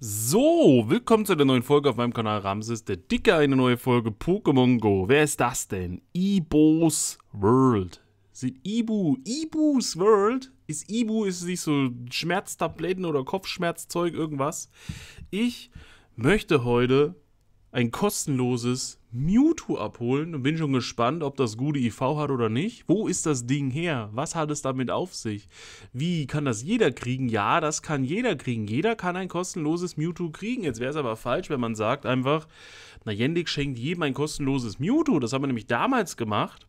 So, willkommen zu einer neuen Folge auf meinem Kanal Ramses, der Dicke, eine neue Folge Pokémon Go. Wer ist das denn? Ibos World. Sind Ibu, Ibus World? Ist Ibu, ist es nicht so Schmerztabletten oder Kopfschmerzzeug, irgendwas? Ich möchte heute ein kostenloses Mewtwo abholen und bin schon gespannt, ob das gute IV hat oder nicht. Wo ist das Ding her? Was hat es damit auf sich? Wie kann das jeder kriegen? Ja, das kann jeder kriegen. Jeder kann ein kostenloses Mewtwo kriegen. Jetzt wäre es aber falsch, wenn man sagt einfach, na, Yendik schenkt jedem ein kostenloses Mewtwo. Das haben wir nämlich damals gemacht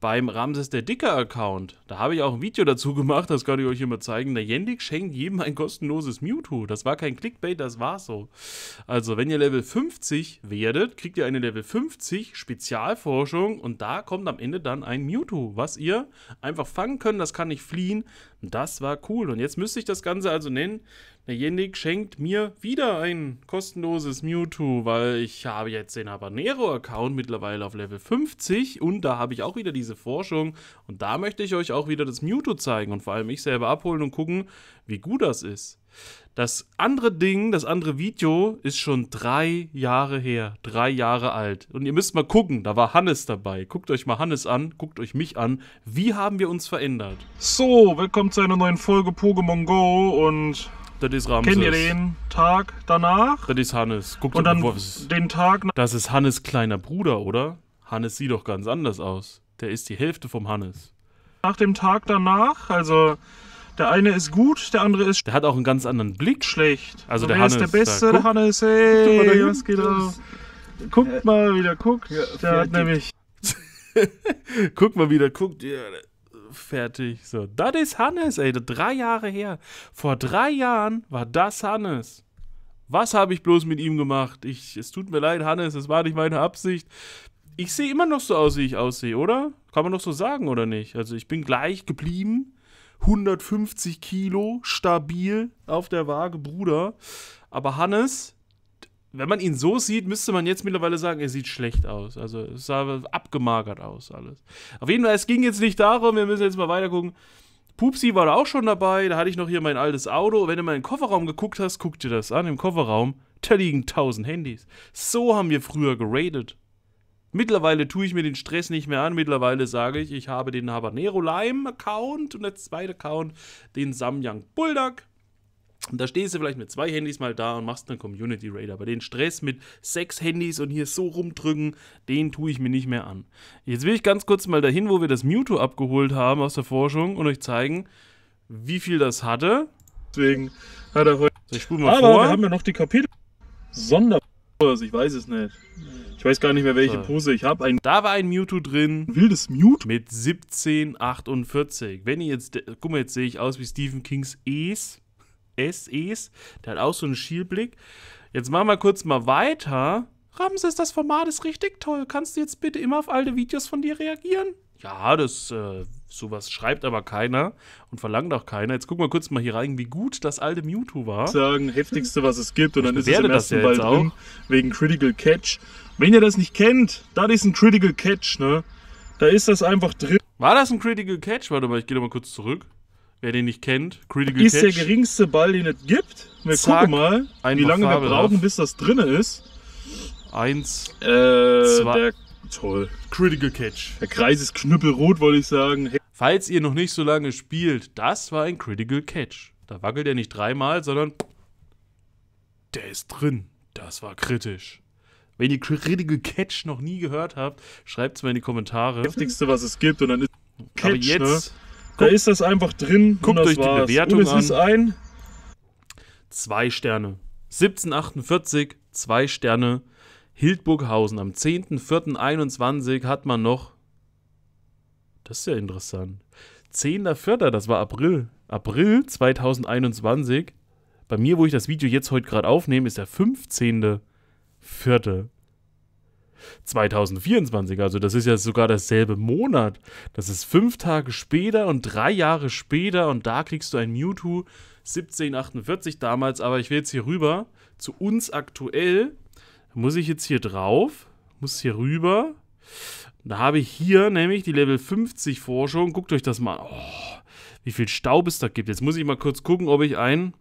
beim Ramses der Dicke account Da habe ich auch ein Video dazu gemacht, das kann ich euch hier mal zeigen. Der Yendik schenkt jedem ein kostenloses Mewtwo. Das war kein Clickbait, das war so. Also, wenn ihr Level 50 werdet, kriegt ihr eine Level 50 Spezialforschung und da kommt am Ende dann ein Mewtwo, was ihr einfach fangen könnt, das kann nicht fliehen. Das war cool. Und jetzt müsste ich das Ganze also nennen, Derjenige schenkt mir wieder ein kostenloses Mewtwo, weil ich habe jetzt den Habanero-Account mittlerweile auf Level 50 und da habe ich auch wieder diese Forschung und da möchte ich euch auch wieder das Mewtwo zeigen und vor allem ich selber abholen und gucken, wie gut das ist. Das andere Ding, das andere Video ist schon drei Jahre her, drei Jahre alt. Und ihr müsst mal gucken, da war Hannes dabei. Guckt euch mal Hannes an, guckt euch mich an. Wie haben wir uns verändert? So, willkommen zu einer neuen Folge Pokémon Go und das ist Ramses. Kennt ihr den Tag danach? Das ist Hannes. Guckt und dann auf, den Tag Das ist Hannes kleiner Bruder, oder? Hannes sieht doch ganz anders aus. Der ist die Hälfte vom Hannes. Nach dem Tag danach, also der eine ist gut, der andere ist Der hat auch einen ganz anderen Blick. Schlecht. Also und der Hannes. ist der Beste, der Hannes. Hey, guckt mal, was geht auf. Guckt mal, wieder guckt. Ja, der hat nämlich... guck mal wieder, guckt. Ja, fertig. So, das ist Hannes, ey, drei Jahre her. Vor drei Jahren war das Hannes. Was habe ich bloß mit ihm gemacht? Ich, es tut mir leid, Hannes, es war nicht meine Absicht. Ich sehe immer noch so aus, wie ich aussehe, oder? Kann man doch so sagen, oder nicht? Also ich bin gleich geblieben. 150 Kilo, stabil auf der Waage, Bruder. Aber Hannes, wenn man ihn so sieht, müsste man jetzt mittlerweile sagen, er sieht schlecht aus. Also es sah abgemagert aus alles. Auf jeden Fall, es ging jetzt nicht darum, wir müssen jetzt mal weiter gucken. Pupsi war da auch schon dabei, da hatte ich noch hier mein altes Auto. Wenn du mal in den Kofferraum geguckt hast, guck dir das an. Im Kofferraum, da liegen tausend Handys. So haben wir früher geradet. Mittlerweile tue ich mir den Stress nicht mehr an. Mittlerweile sage ich, ich habe den Habanero Lime Account und der zweite Account den Samyang Bulldog. Und da stehst du vielleicht mit zwei Handys mal da und machst einen Community Raider. Aber den Stress mit sechs Handys und hier so rumdrücken, den tue ich mir nicht mehr an. Jetzt will ich ganz kurz mal dahin, wo wir das Mewtwo abgeholt haben aus der Forschung und euch zeigen, wie viel das hatte. Deswegen hat er heute. So, ich spule mal Aber vor. wir haben ja noch die Kapitel. Sonder. Ich weiß es nicht. Ich weiß gar nicht mehr, welche Pose ich habe. Da war ein Mewtwo drin. wildes Mewtwo. Mit 1748. Wenn ihr jetzt. Guck mal, jetzt sehe ich aus wie Stephen Kings Es. SEs. Der hat auch so einen Schielblick. Jetzt machen wir kurz mal weiter. Ramses, das Format ist richtig toll. Kannst du jetzt bitte immer auf alte Videos von dir reagieren? Ja, das äh, sowas schreibt aber keiner und verlangt auch keiner. Jetzt gucken wir kurz mal hier rein, wie gut das alte Mewtwo war. Sagen, heftigste, was es gibt, und dann ist es im ersten ja Ball drin, wegen Critical Catch. Wenn ihr das nicht kennt, da ist ein Critical Catch, ne? Da ist das einfach drin. War das ein Critical Catch? Warte mal, ich gehe nochmal kurz zurück. Wer den nicht kennt, Critical ist Catch. Ist der geringste Ball, den es gibt. Wir Zack, gucken mal, wie lange wir brauchen, auf. bis das drin ist. Eins, äh, zwei. Der, toll. Critical Catch. Der Kreis ist knüppelrot, wollte ich sagen. Falls ihr noch nicht so lange spielt, das war ein Critical Catch. Da wackelt er nicht dreimal, sondern der ist drin. Das war kritisch. Wenn ihr Critical Catch noch nie gehört habt, schreibt es mal in die Kommentare. Das Heftigste, was es gibt, und dann ist Catch, Aber ne? jetzt ne? da ist das einfach drin. Guckt euch die Bewertung und es an. Ist ein zwei Sterne. 1748, zwei Sterne. Hildburghausen am 10.04.21 hat man noch. Das ist ja interessant. 10.04., das war April. April 2021. Bei mir, wo ich das Video jetzt heute gerade aufnehme, ist der 15.04. 2024. Also das ist ja sogar dasselbe Monat. Das ist fünf Tage später und drei Jahre später und da kriegst du ein Mewtwo 1748 damals. Aber ich will jetzt hier rüber zu uns aktuell. Muss ich jetzt hier drauf? Muss hier rüber? Da habe ich hier nämlich die Level 50 Forschung. Guckt euch das mal an. Oh, wie viel Staub es da gibt. Jetzt muss ich mal kurz gucken, ob ich einen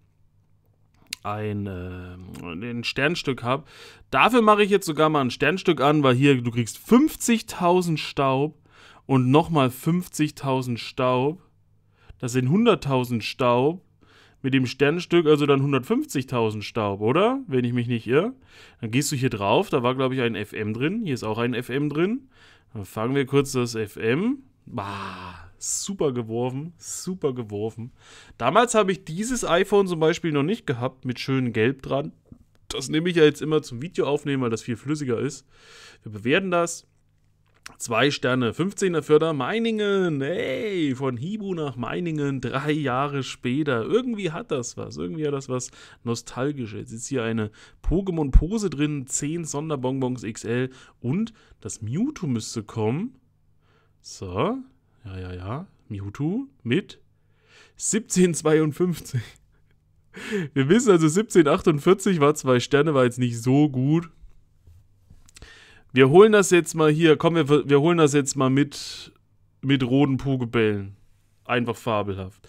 ein, äh, ein Sternstück habe. Dafür mache ich jetzt sogar mal ein Sternstück an, weil hier du kriegst 50.000 Staub und nochmal 50.000 Staub. Das sind 100.000 Staub. Mit dem Sternstück also dann 150.000 Staub, oder? Wenn ich mich nicht irre. Dann gehst du hier drauf. Da war, glaube ich, ein FM drin. Hier ist auch ein FM drin. Dann fangen wir kurz das FM. Bah, super geworfen, super geworfen. Damals habe ich dieses iPhone zum Beispiel noch nicht gehabt mit schönem gelb dran. Das nehme ich ja jetzt immer zum Video aufnehmen, weil das viel flüssiger ist. Wir bewerten das. Zwei Sterne, 15er Förder, Meiningen, ey, von Hibu nach Meiningen, drei Jahre später. Irgendwie hat das was, irgendwie hat das was Nostalgisches. Jetzt ist hier eine Pokémon-Pose drin, 10 Sonderbonbons XL und das Mewtwo müsste kommen. So, ja, ja, ja. Mewtwo mit 1752. Wir wissen also, 1748 war zwei Sterne, war jetzt nicht so gut. Wir holen das jetzt mal hier. Komm, wir, wir holen das jetzt mal mit, mit roten Pokebällen. Einfach fabelhaft.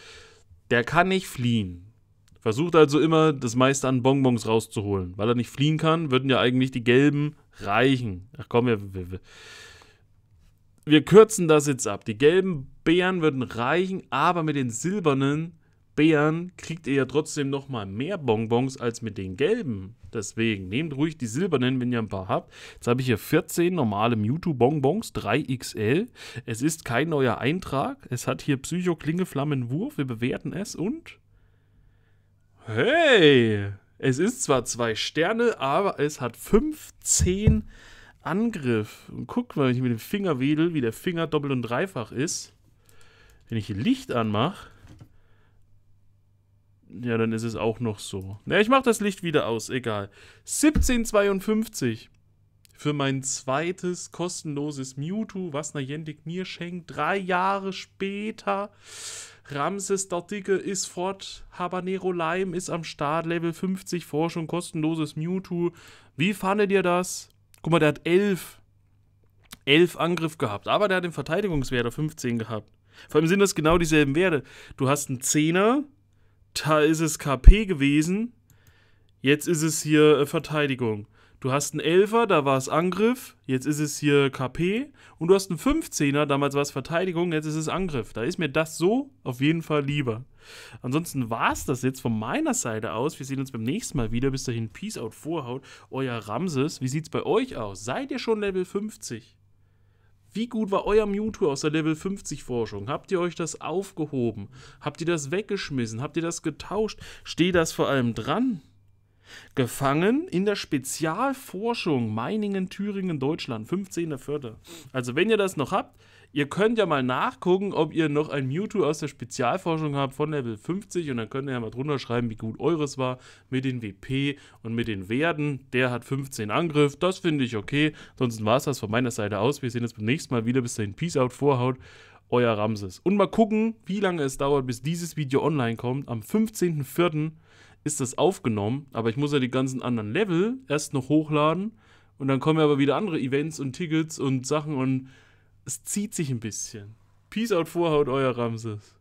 Der kann nicht fliehen. Versucht also immer, das meiste an Bonbons rauszuholen. Weil er nicht fliehen kann, würden ja eigentlich die gelben reichen. Ach komm, wir, wir, wir wir kürzen das jetzt ab. Die gelben Bären würden reichen, aber mit den silbernen Bären kriegt ihr ja trotzdem nochmal mehr Bonbons als mit den gelben. Deswegen nehmt ruhig die silbernen, wenn ihr ein paar habt. Jetzt habe ich hier 14 normale Mewtwo-Bonbons, 3XL. Es ist kein neuer Eintrag. Es hat hier Psycho-Klinge-Flammenwurf. Wir bewerten es und... Hey! Es ist zwar zwei Sterne, aber es hat 15 Sterne. Angriff. Und guck mal, wenn ich mit dem Finger wedel, wie der Finger doppelt und dreifach ist. Wenn ich Licht anmache, ja, dann ist es auch noch so. Na, ja, ich mache das Licht wieder aus, egal. 1752 für mein zweites kostenloses Mewtwo, was Niantic mir schenkt. Drei Jahre später. Ramses der Dicke ist fort. Habanero Lime ist am Start. Level 50 Forschung, kostenloses Mewtwo. Wie fandet ihr das? Guck mal, der hat 11. 11 Angriff gehabt, aber der hat den Verteidigungswert auf 15 gehabt. Vor allem sind das genau dieselben Werte. Du hast einen 10er, da ist es KP gewesen, jetzt ist es hier äh, Verteidigung. Du hast einen Elfer, da war es Angriff, jetzt ist es hier KP. Und du hast einen 15er, damals war es Verteidigung, jetzt ist es Angriff. Da ist mir das so auf jeden Fall lieber. Ansonsten war es das jetzt von meiner Seite aus. Wir sehen uns beim nächsten Mal wieder. Bis dahin, Peace out, Vorhaut. Euer Ramses, wie sieht's bei euch aus? Seid ihr schon Level 50? Wie gut war euer Mewtwo aus der Level 50 Forschung? Habt ihr euch das aufgehoben? Habt ihr das weggeschmissen? Habt ihr das getauscht? Steht das vor allem dran? Gefangen in der Spezialforschung Meiningen, Thüringen, Deutschland, 15.04. Also wenn ihr das noch habt, ihr könnt ja mal nachgucken, ob ihr noch ein Mewtwo aus der Spezialforschung habt von Level 50 und dann könnt ihr ja mal drunter schreiben, wie gut eures war mit den WP und mit den Werten. Der hat 15 Angriff, das finde ich okay. Ansonsten war es das von meiner Seite aus. Wir sehen uns beim nächsten Mal wieder. Bis dahin, Peace out, Vorhaut euer Ramses. Und mal gucken, wie lange es dauert, bis dieses Video online kommt. Am 15.04 ist das aufgenommen, aber ich muss ja die ganzen anderen Level erst noch hochladen und dann kommen ja aber wieder andere Events und Tickets und Sachen und es zieht sich ein bisschen. Peace out, vorhaut, euer Ramses.